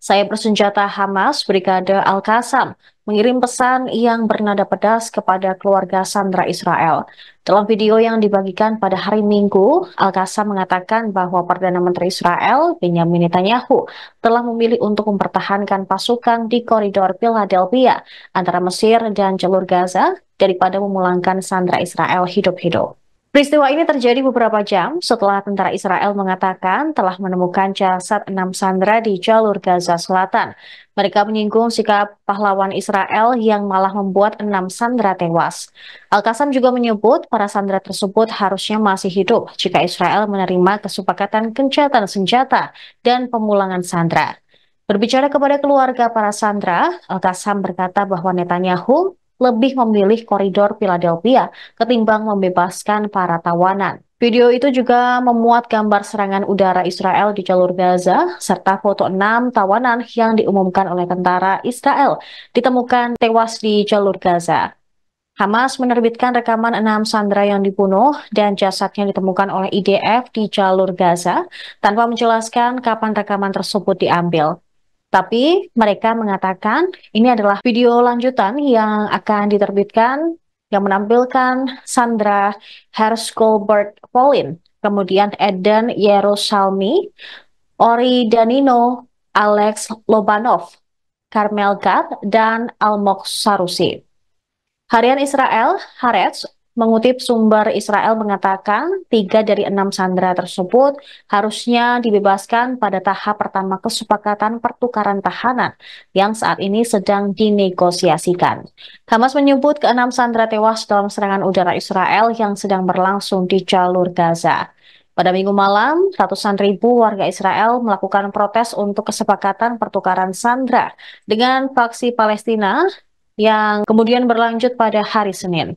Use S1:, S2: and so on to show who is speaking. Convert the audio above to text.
S1: saya bersenjata Hamas Brigade al Qasam mengirim pesan yang bernada pedas kepada keluarga sandra Israel. Dalam video yang dibagikan pada hari Minggu, al Qasam mengatakan bahwa Perdana Menteri Israel, Benjamin Netanyahu, telah memilih untuk mempertahankan pasukan di koridor Philadelphia antara Mesir dan jalur Gaza daripada memulangkan sandra Israel hidup-hidup. Peristiwa ini terjadi beberapa jam setelah tentara Israel mengatakan telah menemukan jasad enam sandera di jalur Gaza Selatan. Mereka menyinggung sikap pahlawan Israel yang malah membuat enam sandera tewas. al qasam juga menyebut para sandera tersebut harusnya masih hidup jika Israel menerima kesepakatan kencatan senjata dan pemulangan sandera. Berbicara kepada keluarga para sandera, al qasam berkata bahwa Netanyahu lebih memilih koridor Philadelphia ketimbang membebaskan para tawanan. Video itu juga memuat gambar serangan udara Israel di jalur Gaza, serta foto enam tawanan yang diumumkan oleh tentara Israel ditemukan tewas di jalur Gaza. Hamas menerbitkan rekaman enam sandera yang dibunuh dan jasadnya ditemukan oleh IDF di jalur Gaza tanpa menjelaskan kapan rekaman tersebut diambil. Tapi mereka mengatakan ini adalah video lanjutan yang akan diterbitkan yang menampilkan Sandra Herskolbert Polin, kemudian Eden Yerusalmi, Ori Danino, Alex Lobanov, Carmel Gad, dan Almok Sarusi. Harian Israel, Haaretz, mengutip sumber Israel mengatakan tiga dari enam sandera tersebut harusnya dibebaskan pada tahap pertama kesepakatan pertukaran tahanan yang saat ini sedang dinegosiasikan. Hamas menyebut keenam sandera tewas dalam serangan udara Israel yang sedang berlangsung di jalur Gaza. Pada minggu malam, ratusan ribu warga Israel melakukan protes untuk kesepakatan pertukaran sandera dengan faksi Palestina yang kemudian berlanjut pada hari Senin.